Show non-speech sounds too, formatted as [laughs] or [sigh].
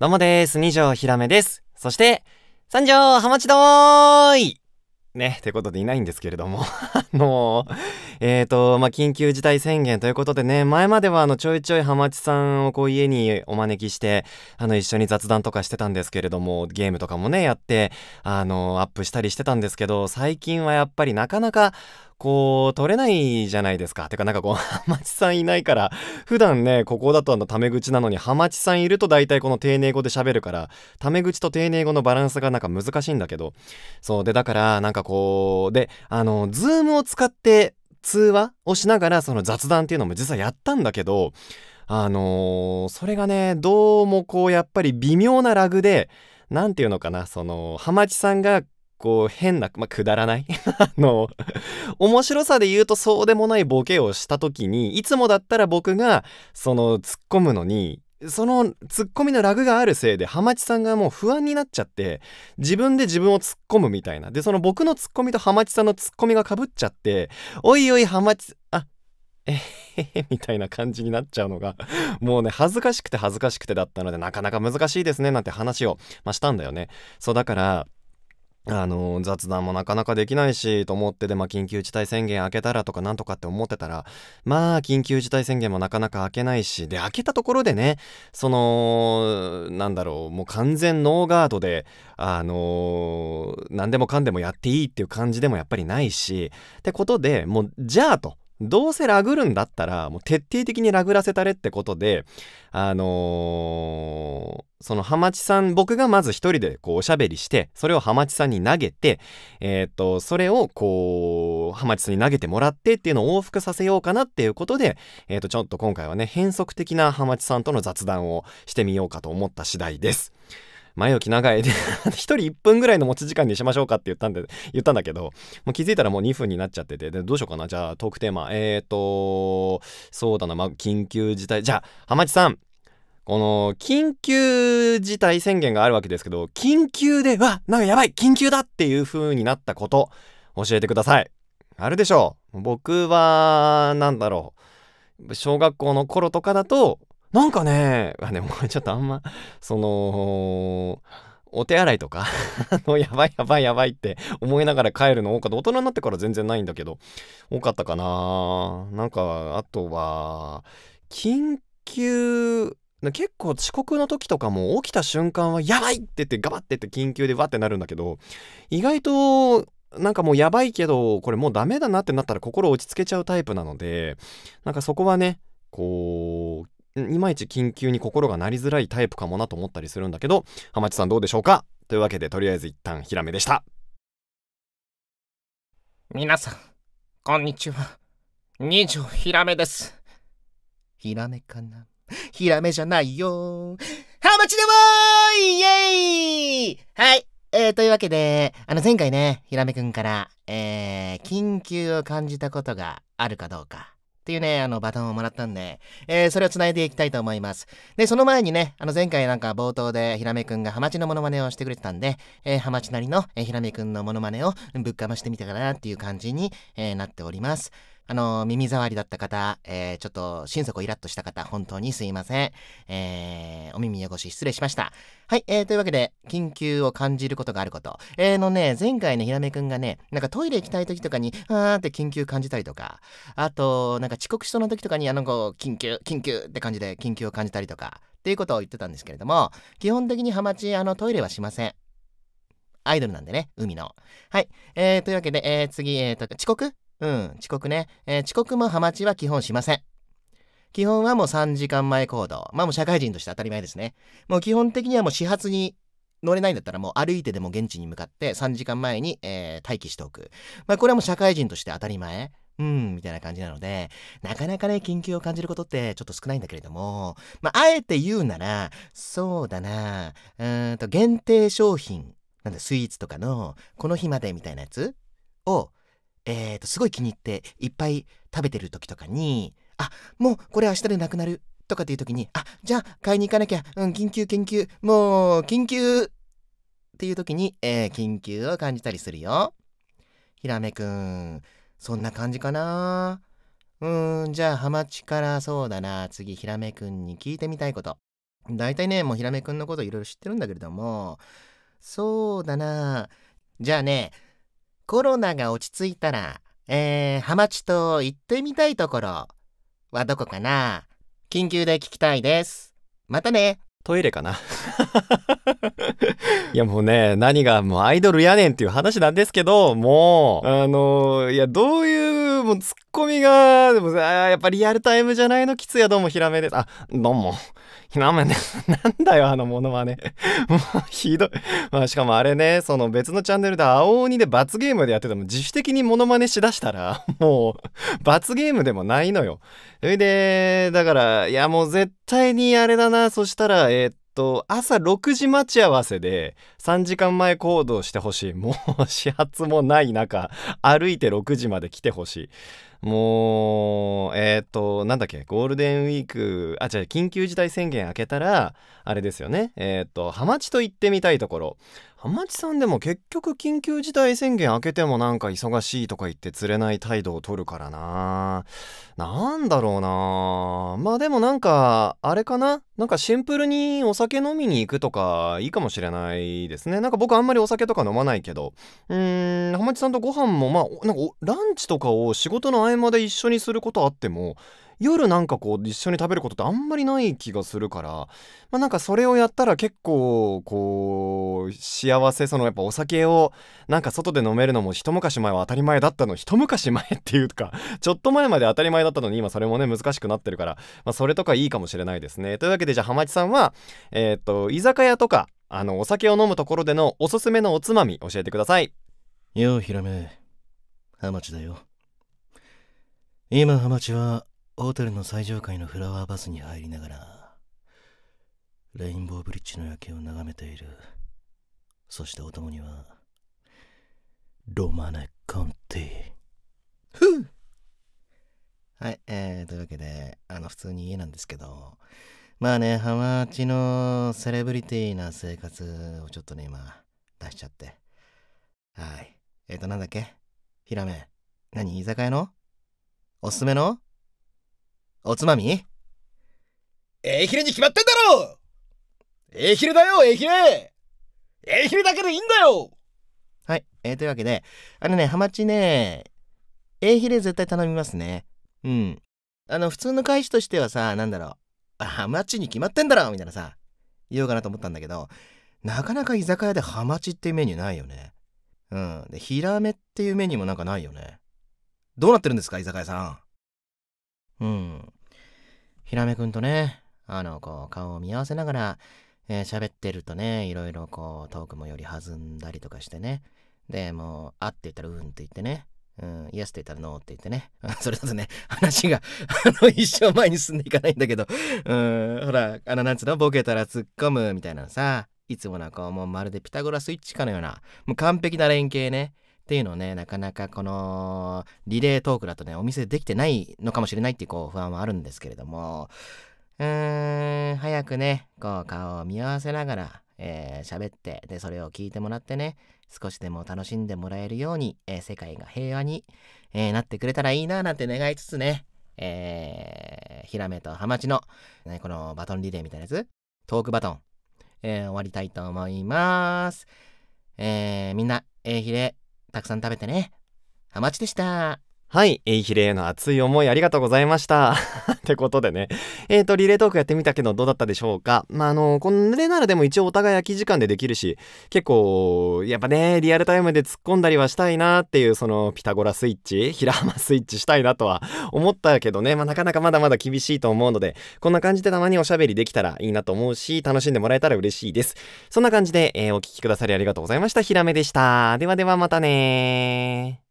どうもです。二条ひらめです。そして、三条浜地どーいね、ってことでいないんですけれども [laughs] あのー、えっ、ー、と、まあ、緊急事態宣言ということでね、前まではあの、ちょいちょいハマチさんをこう家にお招きして、あの、一緒に雑談とかしてたんですけれども、ゲームとかもね、やって、あのー、アップしたりしてたんですけど、最近はやっぱりなかなか、こう、取れないじゃないですか。てか、なんかこう、ハマチさんいないから、普段ね、ここだとあの、タメ口なのに、ハマチさんいると大体この丁寧語で喋るから、タメ口と丁寧語のバランスがなんか難しいんだけど、そう、で、だから、なんかこう、で、あの、ズームを使って、通話をしながらその雑談っていうのも実はやったんだけど、あのー、それがね、どうもこうやっぱり微妙なラグで、なんていうのかな、その、ハマチさんがこう変な、まあ、くだらないあ [laughs] の、面白さで言うとそうでもないボケをした時に、いつもだったら僕がその突っ込むのに、そのツッコミのラグがあるせいでハマチさんがもう不安になっちゃって自分で自分を突っ込むみたいなでその僕のツッコミとハマチさんのツッコミがかぶっちゃっておいおいハマチあえへへみたいな感じになっちゃうのがもうね恥ずかしくて恥ずかしくてだったのでなかなか難しいですねなんて話を、まあ、したんだよねそうだからあの雑談もなかなかできないしと思ってで、まあ、緊急事態宣言開けたらとかなんとかって思ってたらまあ緊急事態宣言もなかなか開けないしで開けたところでねそのなんだろうもう完全ノーガードであの何でもかんでもやっていいっていう感じでもやっぱりないしってことでもうじゃあとどうせラグるんだったら、もう徹底的にラグらせたれってことで、あのー、そのハマチさん、僕がまず一人でこうおしゃべりして、それをハマチさんに投げて、えー、っと、それをこう、ハマチさんに投げてもらってっていうのを往復させようかなっていうことで、えー、っと、ちょっと今回はね、変則的なハマチさんとの雑談をしてみようかと思った次第です。前置き長いで1 [laughs] 人1分ぐらいの持ち時間にしましょうかって言ったんで、言ったんだけど、もう気づいたらもう2分になっちゃってて、で、どうしようかな。じゃあ、トークテーマ。えーと、そうだな、まあ、緊急事態。じゃあ、浜地さん。この、緊急事態宣言があるわけですけど、緊急で、わ、なんかやばい、緊急だっていう風になったこと、教えてください。あるでしょう。僕は、なんだろう。小学校の頃とかだと、なんかね、あね、もちょっとあんま、その、お手洗いとか [laughs] あの、やばいやばいやばいって思いながら帰るの多かった。大人になってから全然ないんだけど、多かったかな。なんか、あとは、緊急、結構遅刻の時とかも起きた瞬間はやばいって言ってガバってって緊急でわってなるんだけど意外となんかもうやばいけどこれもうダメだなってなったら心落ち着けちゃうタイプなのでなんかそこはねこういまいち緊急に心がなりづらいタイプかもなと思ったりするんだけど、浜地さんどうでしょうかというわけで、とりあえず一旦ヒラメでした。皆さん、こんにちは。二条ヒラメです。ヒラメかなヒラメじゃないよ。ハマチでもイエイはい。えー、というわけで、あの前回ね、ヒラメくんから、えー、緊急を感じたことがあるかどうかっていうね、あの、バトンをもらったんで、えー、それを繋いでいきたいと思います。で、その前にね、あの、前回なんか冒頭で、ひらめくんがハマチのモノマネをしてくれてたんで、えー、ハマチなりの、えー、ひらめくんのモノマネをぶっかましてみたかなっていう感じに、えー、なっております。あの、耳障りだった方、えー、ちょっと心底イラッとした方、本当にすいません。えー、お耳汚し失礼しました。はい、えー、というわけで、緊急を感じることがあること。えー、のね、前回ね、ひらめくんがね、なんかトイレ行きたい時とかに、あーって緊急感じたりとか、あと、なんか遅刻しそうな時とかに、あの、こう、緊急、緊急って感じで緊急を感じたりとか、っていうことを言ってたんですけれども、基本的にハマチ、あの、トイレはしません。アイドルなんでね、海の。はい。えー、というわけで、えー、次、えー、と、遅刻うん、遅刻ね。えー、遅刻もハマチは基本しません。基本はもう3時間前行動。まあもう社会人として当たり前ですね。もう基本的にはもう始発に乗れないんだったらもう歩いてでも現地に向かって3時間前に、えー、待機しておく。まあこれはもう社会人として当たり前。うん、みたいな感じなので、なかなかね、緊急を感じることってちょっと少ないんだけれども、まあ、あえて言うなら、そうだな、うんと、限定商品、なんだ、スイーツとかの、この日までみたいなやつを、えー、と、すごい気に入っていっぱい食べてる時とかに、あ、もうこれ明日でなくなるとかっていう時に、あ、じゃあ買いに行かなきゃ、うん、緊急緊急、もう緊急っていう時に、えー、緊急を感じたりするよ。ひらめくん、そんな感じかなうーん、じゃあハマチからそうだな、次ひらめくんに聞いてみたいこと。大体ね、もうひらめくんのこといろいろ知ってるんだけれども、そうだな。じゃあね、コロナが落ち着いたら、えー、ハマチと行ってみたいところはどこかな緊急で聞きたいです。またねトイレかな [laughs] いやもうね、何がもうアイドルやねんっていう話なんですけど、もう、あの、いや、どういう、もうツッコミが、でもやっぱリアルタイムじゃないのきついやどうもひらめです。あ、どうも。[laughs] なんだよ、あのモノマネ。[laughs] もうひどい。まあしかもあれね、その別のチャンネルで青鬼で罰ゲームでやってても自主的にモノマネしだしたら、[laughs] もう罰ゲームでもないのよ。それで、だから、いやもう絶対にあれだな。そしたら、えー、っと朝6時待ち合わせで3時間前行動してほしい [laughs] もう始発もない中歩いて6時まで来てほしいもうえっ、ー、となんだっけゴールデンウィークあ違う緊急事態宣言明けたらあれですよねえっ、ー、とハマチと行ってみたいところ浜地さんでも結局緊急事態宣言明けてもなんか忙しいとか言って釣れない態度を取るからななんだろうなまあでもなんかあれかななんかシンプルにお酒飲みに行くとかいいかもしれないですねなんか僕あんまりお酒とか飲まないけどうーん浜地さんとご飯もまあなんかランチとかを仕事の合間で一緒にすることあっても夜なんかこう一緒に食べることってあんまりない気がするから、まあ、なんかそれをやったら結構こう幸せそのやっぱお酒をなんか外で飲めるのも一昔前は当たり前だったの一昔前っていうか [laughs] ちょっと前まで当たり前だったのに今それもね難しくなってるから、まあ、それとかいいかもしれないですね。というわけでじゃあ浜地さんはえっ、と居酒屋とかあのお酒を飲むところでのおすすめのおつまみ教えてください。ようひらめ浜地だよ今ハマチはホテルの最上階のフラワーバスに入りながらレインボーブリッジの夜景を眺めているそしてお供にはロマネ・コンティふはいえー、というわけであの普通に家なんですけどまあねハマチのセレブリティな生活をちょっとね今出しちゃってはいえっ、ー、となんだっけヒラメ何居酒屋のおすすめのおつまみえひれに決まってんだろえひれだよえひれえひれだけでいいんだよはい、えー、というわけで、あのね、ハマチね、えひれ絶対頼みますね。うん。あの、普通の返しとしてはさ、なんだろう、ハマチに決まってんだろみたいなさ、言おうかなと思ったんだけど、なかなか居酒屋でハマチっていうメニューないよね。うん。で、ヒラメっていうメニューもなんかないよね。どうなってるんですか、居酒屋さん。うん。ヒラメくんとね、あの、こう、顔を見合わせながら、えー、喋ってるとね、いろいろこう、トークもより弾んだりとかしてね。で、もう、あって言ったらうんって言ってね。うん、イエスって言ったらノーって言ってね。[laughs] それだとね、話があの、一生前に進んでいかないんだけど、うん、ほら、あの、なんつうの、ボケたら突っ込むみたいなのさ、いつもなこう、もうまるでピタゴラスイッチかのような、もう完璧な連携ね。っていうのをね、なかなかこのリレートークだとね、お見せできてないのかもしれないっていうこう不安はあるんですけれども、うーん、早くね、こう顔を見合わせながら、えー、喋って、で、それを聞いてもらってね、少しでも楽しんでもらえるように、えー、世界が平和に、えー、なってくれたらいいななんて願いつつね、えー、ヒラメとハマチの、ね、このバトンリレーみたいなやつ、トークバトン、えー、終わりたいと思います。えー、みんな、えー、ひれ、たくさん食べてね。ハマチでした。はい、えいひれへの熱い思いありがとうございました。ってことでね。えっ、ー、と、リレートークやってみたけどどうだったでしょうか。まあ、あの、これならでも一応お互い空き時間でできるし、結構、やっぱね、リアルタイムで突っ込んだりはしたいなっていう、その、ピタゴラスイッチ、平 [laughs] 浜スイッチしたいなとは思ったけどね、まあ、なかなかまだまだ厳しいと思うので、こんな感じでたまにおしゃべりできたらいいなと思うし、楽しんでもらえたら嬉しいです。そんな感じで、えー、お聴きくださりありがとうございました。ひらめでした。ではではまたね